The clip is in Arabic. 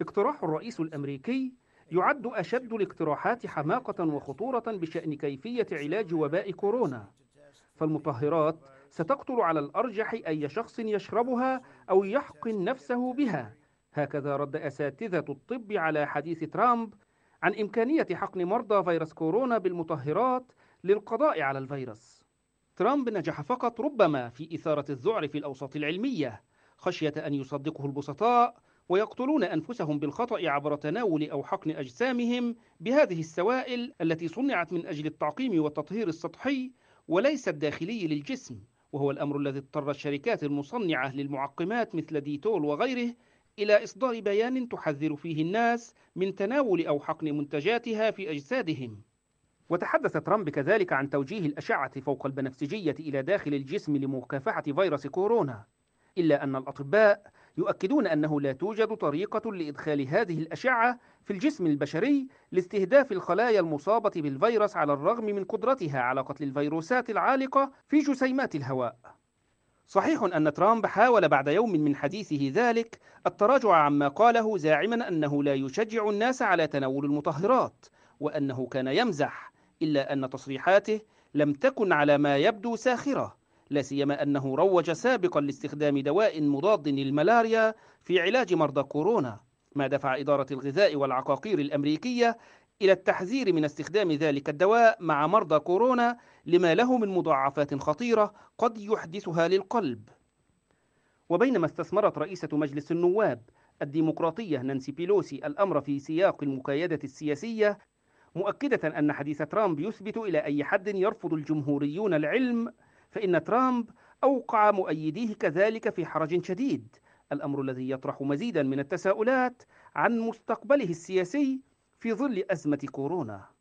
اقتراح الرئيس الأمريكي يعد أشد الاقتراحات حماقة وخطورة بشأن كيفية علاج وباء كورونا فالمطهرات ستقتل على الأرجح أي شخص يشربها أو يحقن نفسه بها هكذا رد أساتذة الطب على حديث ترامب عن إمكانية حقن مرضى فيروس كورونا بالمطهرات للقضاء على الفيروس ترامب نجح فقط ربما في إثارة الذعر في الأوساط العلمية خشية أن يصدقه البسطاء ويقتلون أنفسهم بالخطأ عبر تناول أو حقن أجسامهم بهذه السوائل التي صنعت من أجل التعقيم والتطهير السطحي وليس الداخلي للجسم وهو الأمر الذي اضطر الشركات المصنعة للمعقمات مثل ديتول وغيره إلى إصدار بيان تحذر فيه الناس من تناول أو حقن منتجاتها في أجسادهم وتحدث ترامب كذلك عن توجيه الأشعة فوق البنفسجية إلى داخل الجسم لمكافحة فيروس كورونا إلا أن الأطباء يؤكدون أنه لا توجد طريقة لإدخال هذه الأشعة في الجسم البشري لاستهداف الخلايا المصابة بالفيروس على الرغم من قدرتها على قتل الفيروسات العالقة في جسيمات الهواء صحيح أن ترامب حاول بعد يوم من حديثه ذلك التراجع عما قاله زاعما أنه لا يشجع الناس على تناول المطهرات وأنه كان يمزح إلا أن تصريحاته لم تكن على ما يبدو ساخرة لا سيما أنه روج سابقا لاستخدام دواء مضاد للملاريا في علاج مرضى كورونا ما دفع إدارة الغذاء والعقاقير الأمريكية إلى التحذير من استخدام ذلك الدواء مع مرضى كورونا لما له من مضاعفات خطيرة قد يحدثها للقلب وبينما استثمرت رئيسة مجلس النواب الديمقراطية نانسي بيلوسي الأمر في سياق المكايدة السياسية مؤكدة أن حديث ترامب يثبت إلى أي حد يرفض الجمهوريون العلم فإن ترامب أوقع مؤيديه كذلك في حرج شديد الأمر الذي يطرح مزيدا من التساؤلات عن مستقبله السياسي في ظل أزمة كورونا